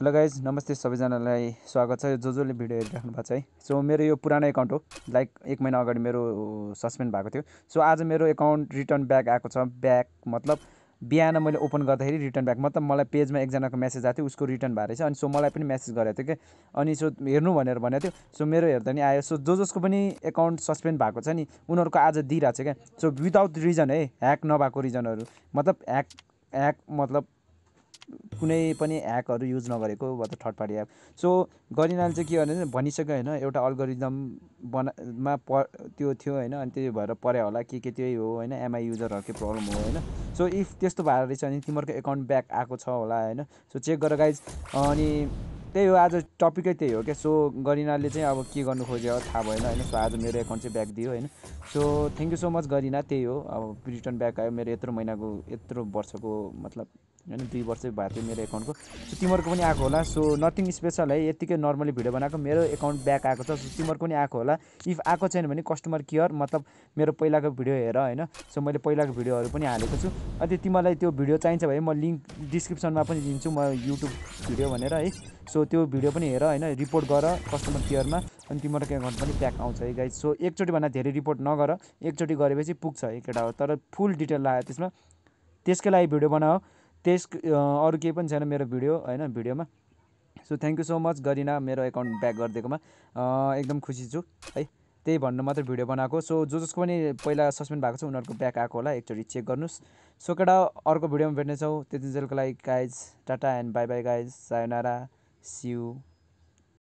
hello guys नमस्ते सबैजनालाई स्वागत छ जो जसले भिडियो हेरिराख्नु भएको छ है सो मेरो यो पुरानो एकाउन्ट हो लाइक एक महिना अगाडि मेरो सस्पेन्ड भएको थियो सो आज मेरो एकाउन्ट रिटर्न ब्याक आएको छ ब्याक मतलब बिहान मैले ओपन गर्दाखेरि रिटर्न ब्याक मतलब मलाई पेजमा एकजनाको मेसेज आएको थियो उसको रिटर्न भएको रहेछ अनि सो मलाई पनि मेसेज गरेको थियो कि अनि सो हेर्नु भनेर भनेको थियो सो मेरो हेर्दा नि आयो सो जो जसको पनि एकाउन्ट सस्पेन्ड भएको छ नि उनीहरूको आज दिइरहेको छ क्या सो विदाउट रिजन है ह्याक नभएको रिजनहरू मतलब ह्याक ह्याक मतलब कुनै पनि एपहरू युज नगरेको वा त थर्ड पार्टी एप सो गरिनाले चाहिँ के भने भनिसक्यो होइन एउटा अल्गोरिदम बनामा प त्यो थियो होइन अनि त्यही भएर पऱ्यो होला के के त्यही हो होइन एमआई युजरहरूकै प्रब्लम हो होइन सो इफ त्यस्तो भएर रहेछ भने तिमीहरूको एकाउन्ट ब्याक आएको छ होला होइन सो चेक गर गाइज अनि त्यही हो आज टपिकै त्यही हो क्या सो गरिनाले चाहिँ अब के गर्नु खोज्यो थाहा भएन होइन सो आज मेरो एकाउन्ट चाहिँ ब्याक दियो होइन so thank you so much गरिना त्यही हो अब रिटर्न ब्याक आयो मेरो यत्रो महिनाको यत्रो वर्षको मतलब होइन दुई वर्ष भएको थियो मेरो एकाउन्टको सो तिमीहरूको पनि आएको होला सो नथिङ स्पेसल है यतिकै नर्मली भिडियो बनाएको मेरो एकाउन्ट ब्याक आएको छ सो तिमीहरूको पनि आएको होला इफ आएको छैन भने कस्टमर केयर मतलब मेरो पहिलाको भिडियो हेर होइन सो मैले पहिलाको भिडियोहरू पनि हालेको छु अनि तिमीलाई त्यो भिडियो चाहिन्छ भने म लिङ्क डिस्क्रिप्सनमा पनि दिन्छु म युट्युब भिडियो भनेर है सो त्यो भिडियो पनि हेर होइन रिपोर्ट गर कस्टमर केयरमा अनि तिम्रो एकाउन्ट पनि प्याक आउँछ है गाइज सो एकचोटिभन्दा धेरै रिपोर्ट नगर एकचोटि गरेपछि पुग्छ है केटा हो तर फुल डिटेल लाग्यो त्यसमा त्यसकै लागि भिडियो बनाऊ त्यस अरू केही पनि छैन मेरो भिडियो होइन भिडियोमा so thank you so much गरिना मेरो एकाउन्ट ब्याक गरिदिएकोमा एकदम खुसी छु है त्यही भन्नु मात्र भिडियो बनाएको सो जो जसको पनि पहिला सस्पेन्ड भएको छ उनीहरूको ब्याक आएको होला एकचोटि चेक गर्नुहोस् सो केटा अर्को भिडियोमा भेट्नेछौँ जेलको लागि guys tata and bye bye guys सायोनारा सियु